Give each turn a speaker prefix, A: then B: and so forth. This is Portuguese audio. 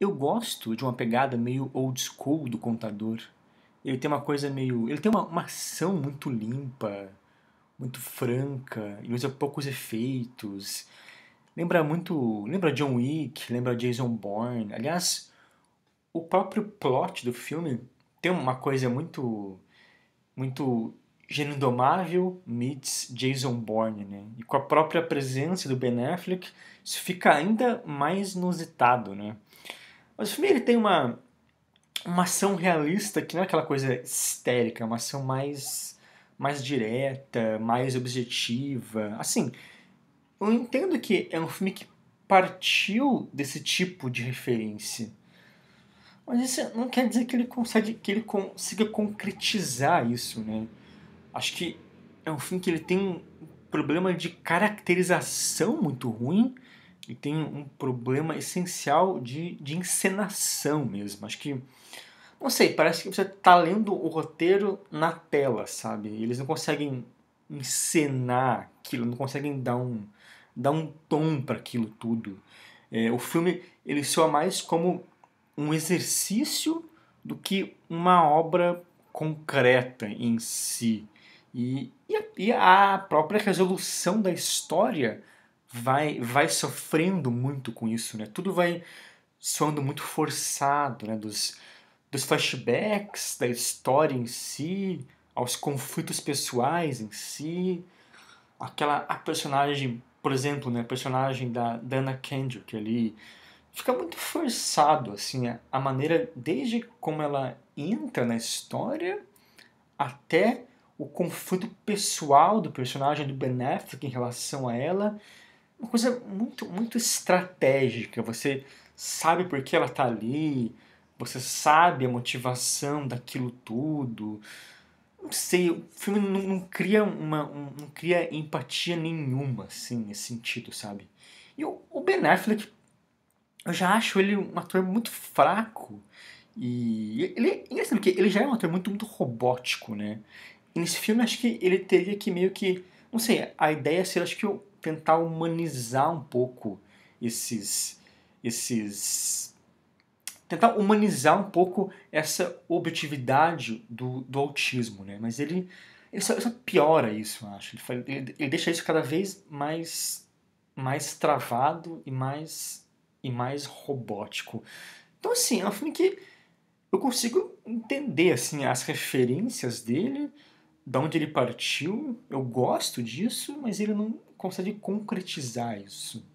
A: Eu gosto de uma pegada meio old school do contador. Ele tem uma coisa meio. Ele tem uma, uma ação muito limpa, muito franca, ele usa poucos efeitos. Lembra muito. Lembra John Wick, lembra Jason Bourne. Aliás, o próprio plot do filme tem uma coisa muito. muito Gênio Indomável meets Jason Bourne, né? E com a própria presença do Ben Affleck, isso fica ainda mais inusitado, né? Mas o filme ele tem uma, uma ação realista que não é aquela coisa histérica, é uma ação mais, mais direta, mais objetiva. Assim, eu entendo que é um filme que partiu desse tipo de referência. Mas isso não quer dizer que ele, consegue, que ele consiga concretizar isso, né? Acho que é um filme que ele tem um problema de caracterização muito ruim e tem um problema essencial de, de encenação mesmo. Acho que, não sei, parece que você tá lendo o roteiro na tela, sabe? Eles não conseguem encenar aquilo, não conseguem dar um, dar um tom para aquilo tudo. É, o filme ele soa mais como um exercício do que uma obra concreta em si. E, e, a, própria resolução da história vai, vai sofrendo muito com isso, né? Tudo vai soando muito forçado, né? Dos, dos flashbacks, da história em si, aos conflitos pessoais em si. Aquela a personagem, por exemplo, né? A personagem da Dana Kendrick ali fica muito forçado assim a maneira desde como ela entra na história até o conflito pessoal do personagem do Benéfico em relação a ela uma coisa muito, muito estratégica. Você sabe por que ela está ali, você sabe a motivação daquilo tudo. Não sei, o filme não, não cria uma um, não cria empatia nenhuma, assim, nesse sentido, sabe? E o, o Ben Affleck, eu já acho ele um ator muito fraco. E ele, engraçado porque ele já é um ator muito, muito robótico, né? E nesse filme acho que ele teria que meio que, não sei, a ideia seria acho que tentar humanizar um pouco esses esses tentar humanizar um pouco essa objetividade do, do autismo, né? Mas ele ele só, ele só piora isso, eu acho. Ele, ele, ele deixa isso cada vez mais mais travado e mais e mais robótico. Então assim, é um filme que eu consigo entender assim as referências dele, da de onde ele partiu, eu gosto disso, mas ele não consegue concretizar isso.